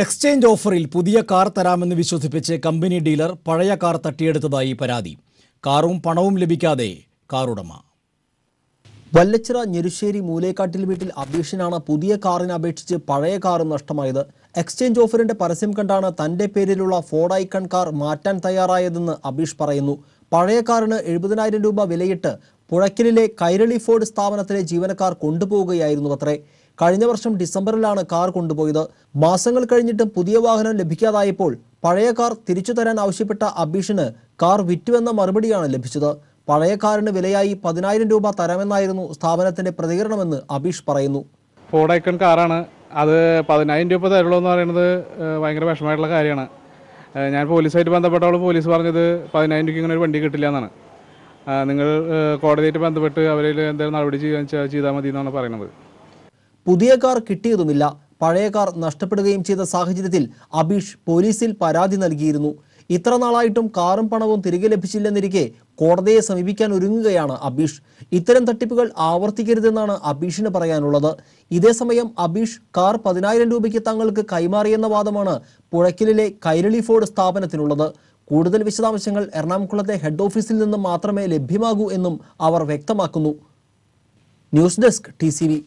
exchange ഓഫറിൽ പുതിയ car തരാമെന്ന് വിശ്വസിപ്പിച്ച് കമ്പനി ഡീലർ പഴയ കാർ തട്ടിയെടുത്തതായി പരാതി കാറും പണവും ലഭിക്കാതെ കാറുടമ വല്ലച്ചിറ ഞെരുശ്ശേരി മൂലേക്കാട്ടിൽ വീട്ടിൽ അപേക്ഷനാണ് പുതിയ കാറിനെ അപേക്ഷിച്ച് പഴയ കാറും നഷ്ടമായത് എക്സ്ചേഞ്ച് ഓഫറിന്റെ പരസ്യം കണ്ടാണ് തന്റെ പേരിലുള്ള ഫോർഡ് ഐക്കൺ കാർ മാറ്റാൻ തയ്യാറായതെന്ന് അബീഷ് പറയുന്നു പഴയ കാറിന് എഴുപതിനായിരം രൂപ വിലയിട്ട് പുഴയ്ക്കലിലെ കൈരളി ഫോർഡ് സ്ഥാപനത്തിലെ ജീവനക്കാർ കൊണ്ടുപോവുകയായിരുന്നു അത്രേ കഴിഞ്ഞ വർഷം ഡിസംബറിലാണ് കാർ കൊണ്ടുപോയത് മാസങ്ങൾ കഴിഞ്ഞിട്ടും പുതിയ വാഹനം ലഭിക്കാതായപ്പോൾ പഴയ കാർ തിരിച്ചു തരാൻ ആവശ്യപ്പെട്ട അബീഷിന് കാർ വിറ്റുവെന്ന മറുപടിയാണ് ലഭിച്ചത് പഴയ കാറിന് വിലയായി പതിനായിരം രൂപ തരാമെന്നായിരുന്നു സ്ഥാപനത്തിന്റെ പ്രതികരണമെന്ന് അബീഷ് പറയുന്നു ഫോഡൈക്കൺ കാറാണ് അത് പതിനായിരം രൂപ തരുള്ളൂ എന്ന് പറയുന്നത് ഭയങ്കര വിഷമമായിട്ടുള്ള കാര്യമാണ് ഞാൻ പോലീസായിട്ട് ബന്ധപ്പെട്ടവൾ പോലീസ് പറഞ്ഞത് പതിനായിരം രൂപയ്ക്ക് ഇങ്ങനെ ഒരു വണ്ടി കിട്ടില്ല എന്നാണ് നിങ്ങൾ കോടതിയായിട്ട് ബന്ധപ്പെട്ട് അവരിൽ എന്തെങ്കിലും നടപടി ചെയ്യാൻ ചെയ്താൽ മതി എന്നാണ് പറയുന്നത് പുതിയ കാർ കിട്ടിയതുമില്ല പഴയ കാർ നഷ്ടപ്പെടുകയും ചെയ്ത സാഹചര്യത്തിൽ അബീഷ് പോലീസിൽ പരാതി നൽകിയിരുന്നു ഇത്ര നാളായിട്ടും കാറും പണവും തിരികെ ലഭിച്ചില്ലെന്നിരിക്കെ കോടതിയെ സമീപിക്കാൻ ഒരുങ്ങുകയാണ് അബീഷ് ഇത്തരം തട്ടിപ്പുകൾ ആവർത്തിക്കരുതെന്നാണ് അബീഷിന് പറയാനുള്ളത് ഇതേസമയം അബീഷ് കാർ പതിനായിരം രൂപയ്ക്ക് തങ്ങൾക്ക് കൈമാറിയെന്ന വാദമാണ് പുഴക്കിലെ കൈരളി ഫോർഡ് സ്ഥാപനത്തിനുള്ളത് കൂടുതൽ വിശദാംശങ്ങൾ എറണാകുളത്തെ ഹെഡ് ഓഫീസിൽ നിന്നും മാത്രമേ ലഭ്യമാകൂ എന്നും അവർ വ്യക്തമാക്കുന്നു ന്യൂസ് ഡെസ്ക് ടി